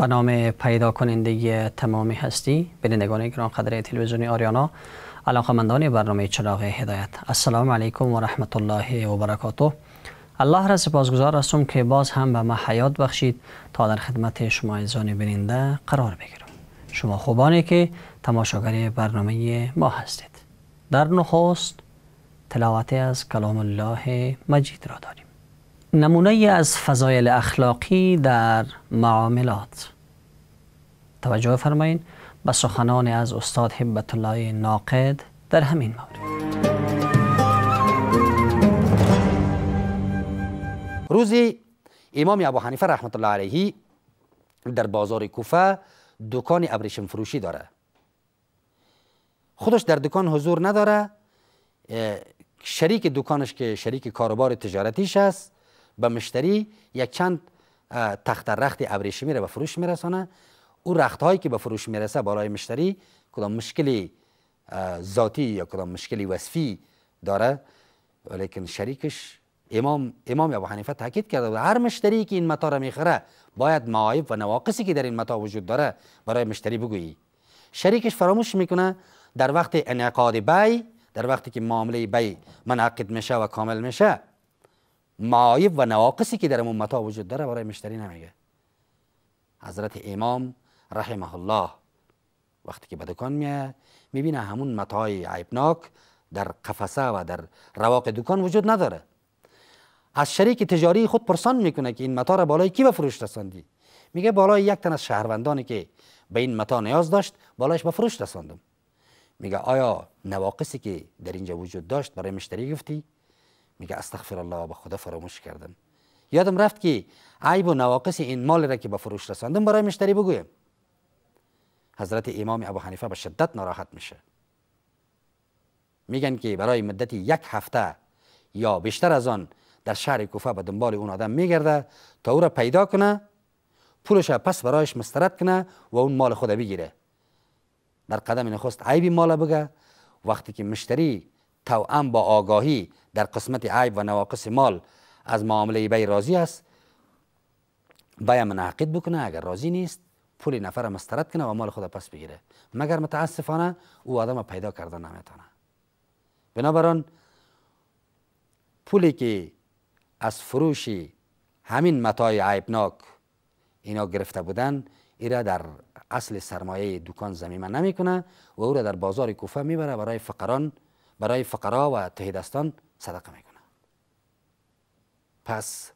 به نام پیدا کنندگی تمام هستی بینندگان گران قدر تلویزیون آریانا علاقمندان برنامه چراغ هدایت السلام علیکم و رحمت الله و برکاته الله را سپاسگزار هستم که باز هم به ما حیات بخشید تا در خدمت شما عزیزان بیننده قرار بگیرم شما خوبانی که تماشاگر برنامه ما هستید در نخست تلاوت از کلام الله مجید را داریم نمونه از فضایل اخلاقی در معاملات توجه فرمایید به سخنان از استاد حبت الله ناقد در همین مورد روزی امام ابو حنیفه رحمت الله علیه در بازار کوفه دکان ابریشم فروشی داره خودش در دکان حضور نداره شریک دکانش که شریک کاروبار تجارتیش است به مشتری یک چند تخت رخت ابریشمی را به فروش میرسانه او رخت هایی که به فروش میرسه برای مشتری کدام مشکلی ذاتی یا کدام مشکلی وصفی داره ولیکن شریکش امام امام ابو حنیفه تاکید کرده بود هر مشتری که این متا را میخره باید معایب و نواقصی که در این متا وجود داره برای مشتری بگویی شریکش فراموش میکنه در وقت انعقاد بی در وقتی که معامله بی منعقد میشه و کامل میشه معایب و نواقصی که در اون ها وجود داره برای مشتری نمیگه حضرت امام رحمه الله وقتی که به دکان میه میبینه همون متای عیبناک در قفسه و در رواق دکان وجود نداره از شریک تجاری خود پرسان میکنه که این متا را بالای کی به فروش رساندی میگه بالای یک تن از شهروندانی که به این متا نیاز داشت بالایش به فروش رساندم میگه آیا نواقصی که در اینجا وجود داشت برای مشتری گفتی میگه استغفر الله به خدا فراموش کردم یادم رفت که عیب و نواقص این مال را که به فروش رساندم برای مشتری بگویم حضرت امام ابو حنیفه به شدت ناراحت میشه میگن که برای مدت یک هفته یا بیشتر از آن در شهر کوفه به دنبال اون آدم میگرده تا او را پیدا کنه پولش پس برایش مسترد کنه و اون مال خود بگیره در قدم نخست عیب مال بگه وقتی که مشتری توأم با آگاهی در قسمت عیب و نواقص مال از معامله بی راضی است بی منعقد بکنه اگر راضی نیست پول نفر مسترد کنه و مال خود پس بگیره مگر متاسفانه او آدم پیدا کرده نمیتونه بنابراین پولی که از فروش همین متای عیبناک اینا گرفته بودن ای در اصل سرمایه دکان زمیمه نمیکنه و او را در بازار کوفه میبره برای فقران برای فقرا و تهیدستان صدقه صدقه میکنه پس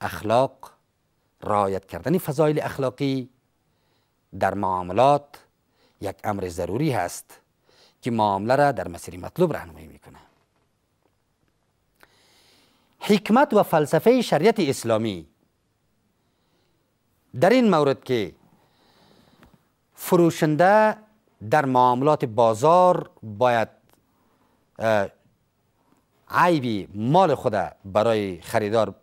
اخلاق رعایت کردن فضایل اخلاقی در معاملات یک امر ضروری هست که معامله را در مسیر مطلوب راهنمایی میکنه حکمت و فلسفه شریعت اسلامی در این مورد که فروشنده در معاملات بازار باید عیبی مال خود برای خریدار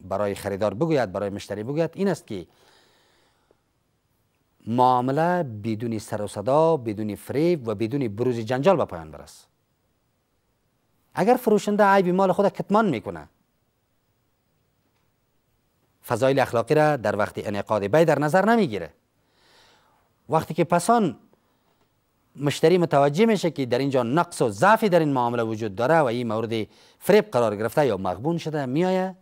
برای خریدار بگوید برای مشتری بگوید این است که معامله بدون سر و صدا بدون فریب و بدون بروز جنجال به پایان برس اگر فروشنده عیبی مال خود کتمان میکنه فضایل اخلاقی را در وقت انعقاد بی در نظر نمیگیره وقتی که پسان مشتری متوجه میشه که در اینجا نقص و ضعفی در این معامله وجود داره و این مورد فریب قرار گرفته یا مغبون شده میایه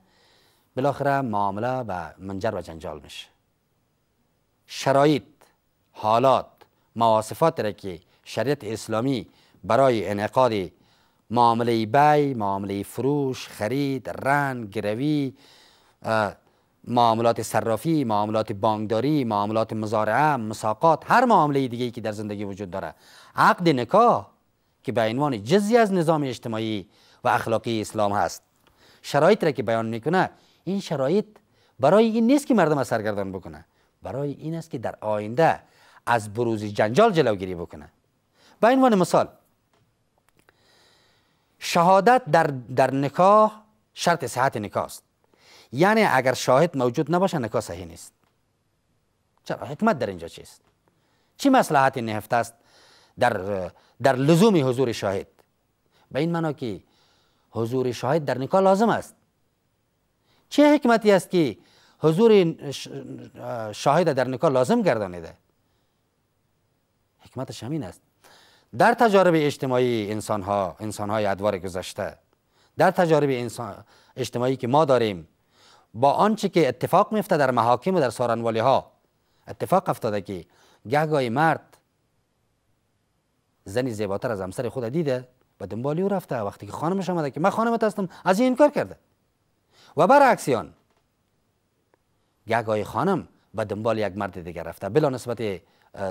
بالاخره معامله به منجر و جنجال میشه شرایط حالات مواصفات را که شریعت اسلامی برای انعقاد معامله بی معامله فروش خرید رن گروی معاملات صرافی معاملات بانکداری معاملات مزارعه مساقات هر معامله دیگه که در زندگی وجود داره عقد نکاح که به عنوان جزی از نظام اجتماعی و اخلاقی اسلام هست شرایط را که بیان میکنه این شرایط برای این نیست که مردم سرگردان بکنه برای این است که در آینده از بروز جنجال جلوگیری بکنه به عنوان مثال شهادت در, در نکاح شرط صحت نکاح است یعنی اگر شاهد موجود نباشه نکاح صحیح نیست چرا حکمت در اینجا چیست چی مصلحت نهفته است در در لزوم حضور شاهد به این معنا که حضور شاهد در نکاح لازم است چه حکمتی است که حضور شاهد در نکاح لازم گردانیده حکمتش همین است در تجارب اجتماعی انسان ها انسان های ادوار گذشته در تجارب انسان اجتماعی که ما داریم با آنچه که اتفاق میفته در محاکم و در سارنوالی ها اتفاق افتاده که گهگای مرد زنی زیباتر از همسر خود دیده و دنبالی او رفته وقتی که خانمش آمده که من خانمت هستم از این انکار کرده و برعکس آن گهگای خانم و دنبال یک مرد دیگر رفته بلا نسبت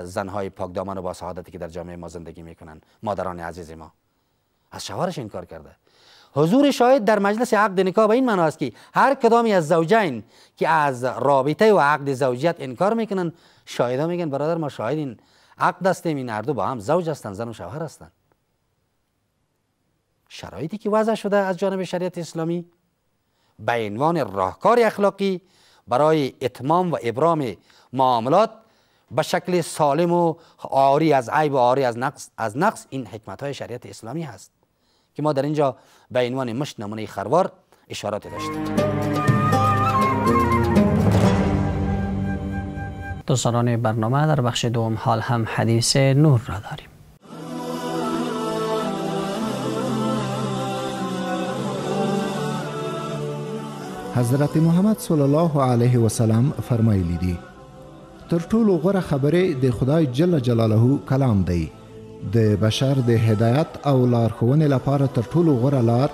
زنهای پاکدامن و با سعادتی که در جامعه ما زندگی میکنن مادران عزیز ما از شوهرش انکار کرده حضور شاهد در مجلس عقد نکاح به این معنا است که هر کدامی از زوجین که از رابطه و عقد زوجیت انکار میکنن شاهدا میگن برادر ما شاهد این عقد هستیم این هر دو با هم زوج هستند زن و شوهر هستند شرایطی که وضع شده از جانب شریعت اسلامی به عنوان راهکار اخلاقی برای اتمام و ابرام معاملات به شکل سالم و آری از عیب و آری از نقص از نقص این حکمت های شریعت اسلامی هست که ما در اینجا به عنوان مشت نمونه خروار اشارات داشتیم دوستان برنامه در بخش دوم حال هم حدیث نور را داریم حضرت محمد صلی الله علیه و سلام فرمایلی دي تر ټولو غوره خبره د خدای جل جلاله کلام دی د بشر د هدایت او لارښوونې لپاره تر ټولو غوره لار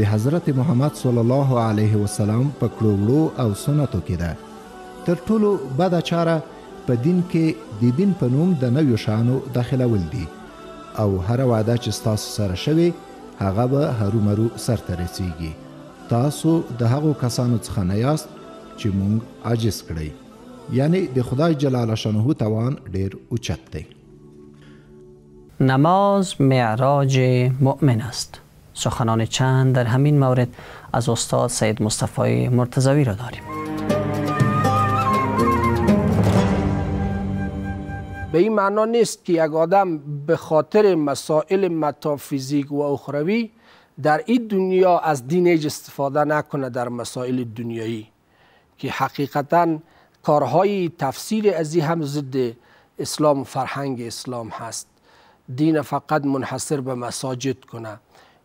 د حضرت محمد صلی الله علیه وسلم په کړو او سنتو کې ده تر ټولو بده چاره په دین کې د دین په نوم د نویو شانو داخلول دي او هر وعده چې تاسو سره شوي هغه به هرومرو سرته رسیږي تاسو د هغو کسانو څخه نه یاست چې مونږ عاجز کړی یعنی د خدای جلاله شنه توان ډیر اوچت دی نماز معراج مؤمن است سخنان چند در همین مورد از استاد سید مصطفی مرتضوی را داریم به این معنا نیست که یک آدم به خاطر مسائل متافیزیک و اخروی در این دنیا از دینج استفاده نکنه در مسائل دنیایی که حقیقتا کارهای تفسیر از این هم ضد اسلام و فرهنگ اسلام هست دین فقط منحصر به مساجد کنه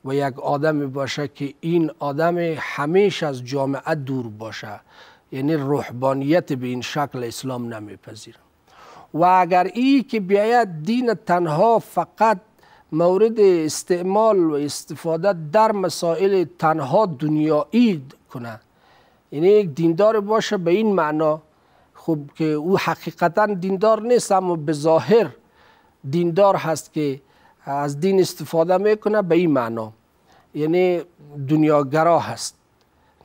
و یک آدم باشه که این آدم همیشه از جامعه دور باشه یعنی روحبانیت به این شکل اسلام نمیپذیره و اگر ای که بیاید دین تنها فقط مورد استعمال و استفاده در مسائل تنها دنیایی کنه یعنی یک دیندار باشه به این معنا خب که او حقیقتا دیندار نیست اما به ظاهر دیندار هست که از دین استفاده میکنه به این معنا یعنی دنیاگرا هست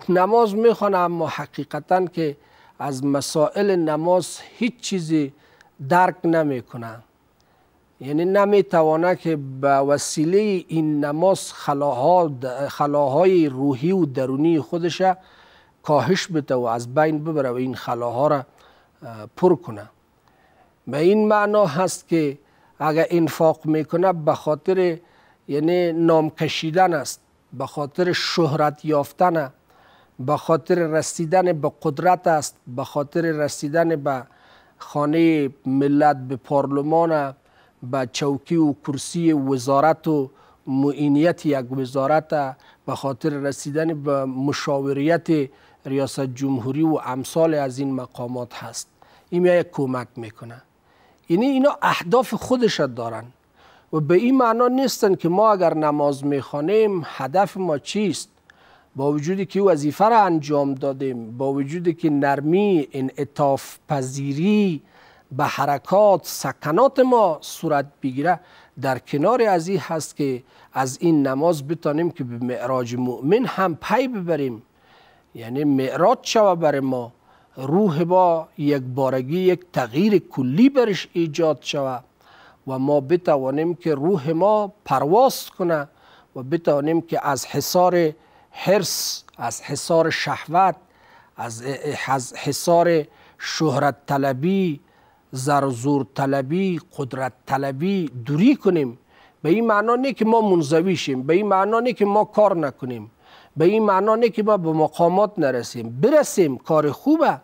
نماز میخوانه اما حقیقتا که از مسائل نماز هیچ چیزی درک نمیکنه یعنی نمیتوانه که به وسیله این نماز خلاها خلاهای روحی و درونی خودش کاهش بده و از بین ببره و این خلاها را پر کنه به این معنا هست که اگر انفاق میکنه به خاطر یعنی نام کشیدن است به خاطر شهرت یافتن به خاطر رسیدن به قدرت است به خاطر رسیدن به خانه ملت به پارلمان به چوکی و کرسی وزارت و معینیت یک وزارت به خاطر رسیدن به مشاوریت ریاست جمهوری و امثال از این مقامات هست این یک کمک میکنه یعنی اینا اهداف خودش دارن و به این معنا نیستن که ما اگر نماز میخوانیم هدف ما چیست با وجودی که وظیفه را انجام دادیم با وجودی که نرمی این اطاف پذیری به حرکات سکنات ما صورت بگیره در کنار از این هست که از این نماز بتانیم که به معراج مؤمن هم پی ببریم یعنی معراج شوه بر ما روح با یک بارگی یک تغییر کلی برش ایجاد شود و ما بتوانیم که روح ما پرواز کنه و بتوانیم که از حصار حرس از حصار شهوت از حصار شهرت طلبی زر زور طلبی قدرت طلبی دوری کنیم به این معنا نه که ما منزوی شیم به این معنا نه که ما کار نکنیم به این معنا نه که ما به مقامات نرسیم برسیم کار خوبه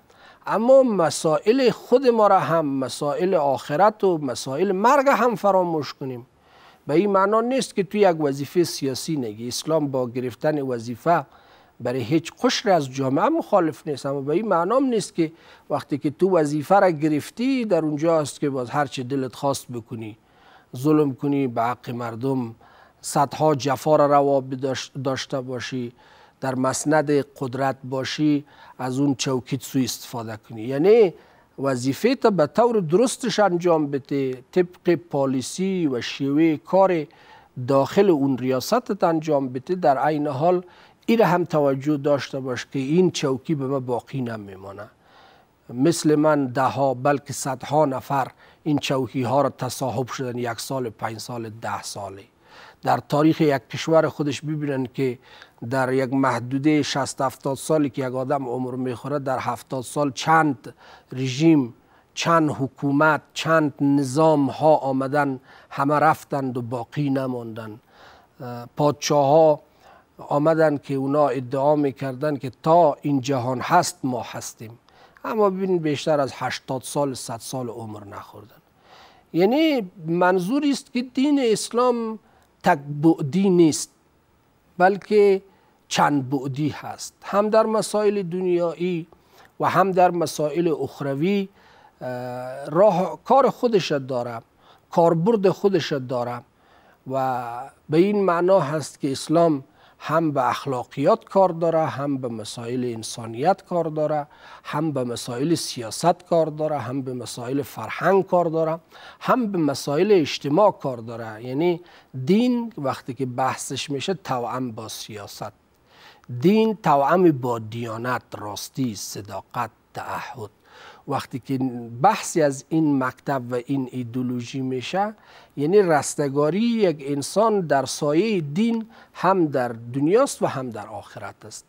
اما مسائل خود ما را هم مسائل آخرت و مسائل مرگ هم فراموش کنیم به این معنا نیست که توی یک وظیفه سیاسی نگی اسلام با گرفتن وظیفه برای هیچ قشر از جامعه مخالف نیست اما به این معنا نیست که وقتی که تو وظیفه را گرفتی در اونجا است که باز هر چه دلت خواست بکنی ظلم کنی به حق مردم صدها جفا را روا داشته باشی در مسند قدرت باشی از اون چوکیت سوی استفاده کنی یعنی وظیفه تا به طور درستش انجام بده طبق پالیسی و شیوه کار داخل اون ریاستت انجام بده در عین حال این هم توجه داشته باش که این چوکی به ما باقی نمیمانه مثل من ده ها بلکه صدها نفر این چوکی ها را تصاحب شدن یک سال پنج سال ده ساله در تاریخ یک کشور خودش ببینن که در یک محدوده 60 70 سالی که یک آدم عمر میخوره در 70 سال چند رژیم چند حکومت چند نظام ها آمدن همه رفتند و باقی نماندند پادشاه ها آمدن که اونا ادعا میکردن که تا این جهان هست ما هستیم اما ببینید بیشتر از 80 سال 100 سال عمر نخوردن یعنی منظور است که دین اسلام تک بعدی نیست بلکه چند بعدی هست هم در مسائل دنیایی و هم در مسائل اخروی راه کار خودش داره کاربرد خودش دارم و به این معنا هست که اسلام هم به اخلاقیات کار داره هم به مسائل انسانیت کار داره هم به مسائل سیاست کار داره هم به مسائل فرهنگ کار داره هم به مسائل اجتماع کار داره یعنی دین وقتی که بحثش میشه توعم با سیاست دین توعم با دیانت راستی صداقت تعهد وقتی که بحثی از این مکتب و این ایدولوژی میشه یعنی رستگاری یک انسان در سایه دین هم در دنیاست و هم در آخرت است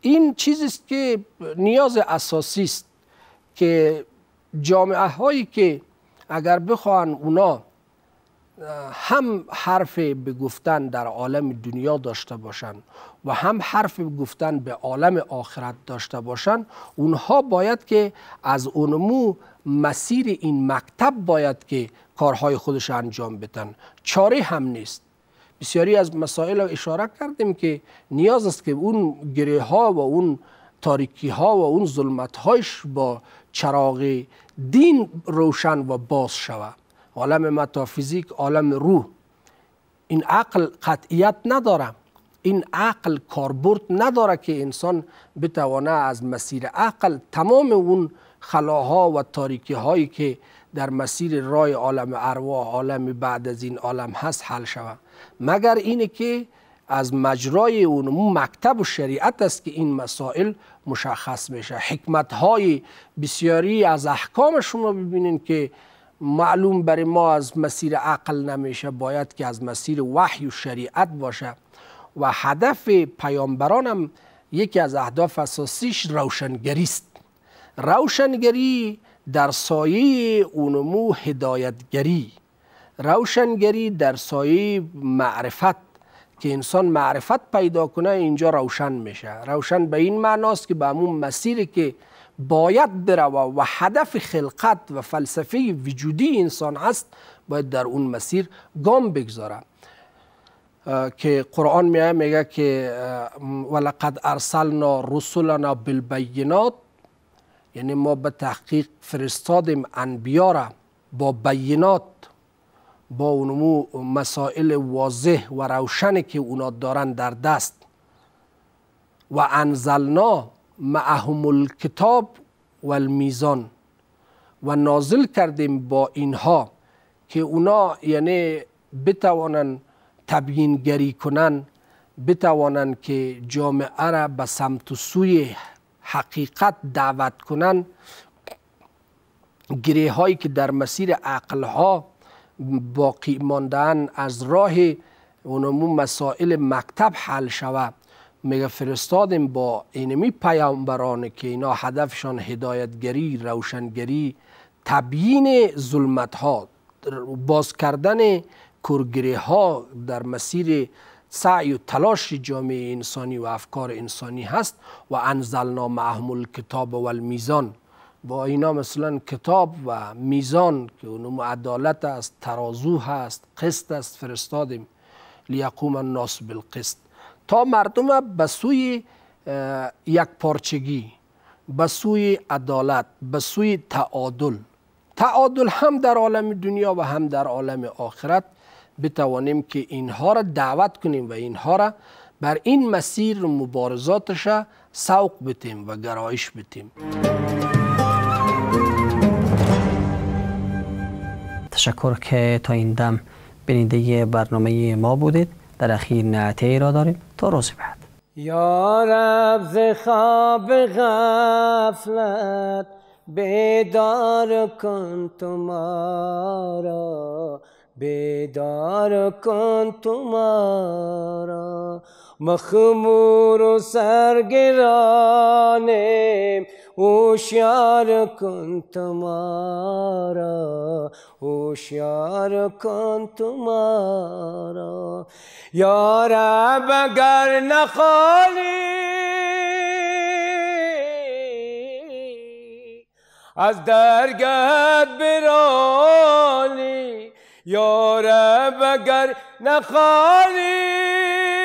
این چیزی است که نیاز اساسی است که جامعه هایی که اگر بخواهند اونا هم حرف به گفتن در عالم دنیا داشته باشند و هم حرف به گفتن به عالم آخرت داشته باشند اونها باید که از اونمو مسیر این مکتب باید که کارهای خودش انجام بدن چاره هم نیست بسیاری از مسائل رو اشاره کردیم که نیاز است که اون گره ها و اون تاریکی ها و اون ظلمت هایش با چراغ دین روشن و باز شود عالم متافیزیک عالم روح این عقل قطعیت نداره این عقل کاربرد نداره که انسان بتوانه از مسیر عقل تمام اون خلاها و تاریکی هایی که در مسیر رای عالم ارواح عالم بعد از این عالم هست حل شود مگر اینه که از مجرای اون مکتب و شریعت است که این مسائل مشخص میشه حکمت های بسیاری از احکام شما ببینین که معلوم برای ما از مسیر عقل نمیشه باید که از مسیر وحی و شریعت باشه و هدف پیامبرانم یکی از اهداف اساسیش روشنگری است روشنگری در سایه اونمو هدایتگری روشنگری در سایه معرفت که انسان معرفت پیدا کنه اینجا روشن میشه روشن به این معناست که به همون مسیری که باید در و هدف خلقت و فلسفه وجودی انسان است باید در اون مسیر گام بگذاره که قرآن میگه میگه که ولقد ارسلنا رسولنا بالبینات یعنی ما به تحقیق فرستادیم انبیا را با بینات با اونمو مسائل واضح و روشنی که اونا دارن در دست و انزلنا معهم الکتاب و و نازل کردیم با اینها که اونا یعنی بتوانند تبیینگری کنند بتوانند که جامعه را به سمت و سوی حقیقت دعوت کنند گره هایی که در مسیر عقل ها باقی ماندن از راه اونمون مسائل مکتب حل شود میگه فرستادیم با اینمی پیامبران که اینا هدفشان هدایتگری روشنگری تبیین ظلمت ها باز کردن کرگری ها در مسیر سعی و تلاش جامعه انسانی و افکار انسانی هست و انزلنا معهم کتاب و المیزان با اینا مثلا کتاب و میزان که اونم عدالت است ترازو هست قسط است فرستادیم لیقوم الناس بالقسط تا مردم به سوی یک پارچگی به سوی عدالت به سوی تعادل تعادل هم در عالم دنیا و هم در عالم آخرت بتوانیم که اینها را دعوت کنیم و اینها را بر این مسیر مبارزاتش سوق بتیم و گرایش بتیم تشکر که تا این دم بیننده برنامه ما بودید در اخیر نعته را داریم تا روز بعد یا رب ز خواب غفلت بیدار کن تو ما را بیدار کن تو ما را مخمور و سرگرانیم اوشیار کن تمارا ما اگر نخالی از درگاه برالی یارا بگر نخالی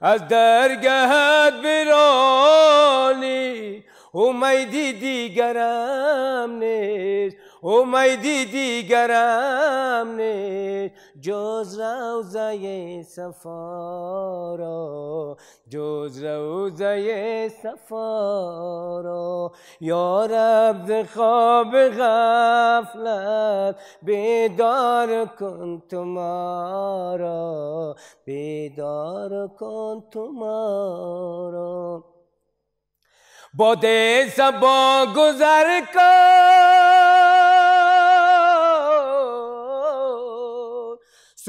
از درگهت برانی امیدی دیگرم نیست امیدی دیگرم نیست جز روزه سفارا جز روزه سفارا یا رب خواب غفلت بیدار کن تو ما بیدار کن تو ما را سبا گذر کن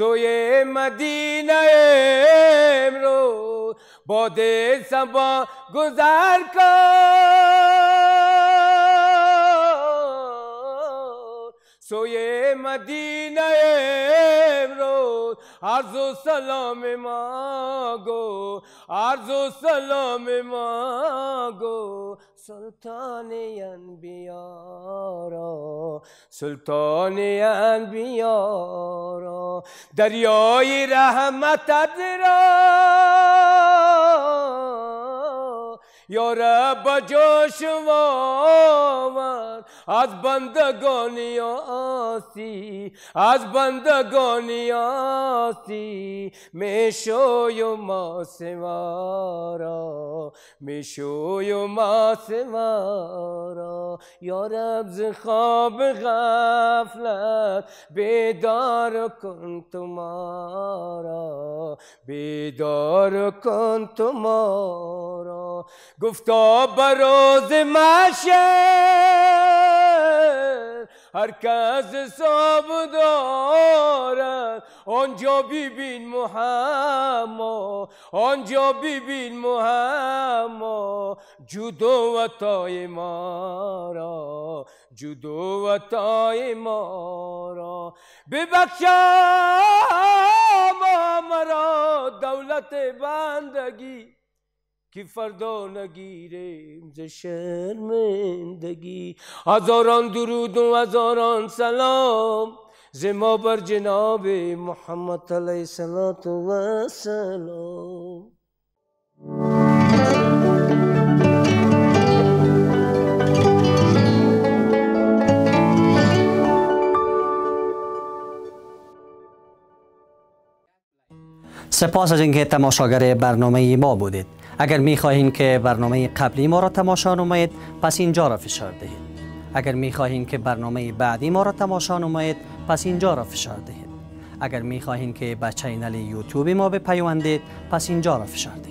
سوی مدینه امروز باد سبا گذر کن سوی مدینه امروز عرض و سلام ما گو عرض سلطان انبیا را سلطان انبیا دریای رحمت را یا رب جاش از بندگانی آسی از بندگانی آسی میشوی ما سوارا میشوی ما سوارا یا رب خواب غفلت بیدار کن تو ما را بیدار کن تو ما را گفتا براز مشر هر کس حساب دارد آنجا ببین محمد آنجا ببین محمد جدو و تای ما را جدو و تای ما را ببخشا ما مرا دولت بندگی که فردا نگیریم ز شرمندگی هزاران درود و هزاران سلام ز ما بر جناب محمد علیه و سلام سپاس از اینکه تماشاگر برنامه ما بودید اگر می که برنامه قبلی ما را تماشا نمایید پس اینجا را فشار دهید اگر می که برنامه بعدی ما را تماشا نمایید پس اینجا را فشار دهید اگر می که به چینل یوتیوب ما بپیوندید پس اینجا را فشار دهید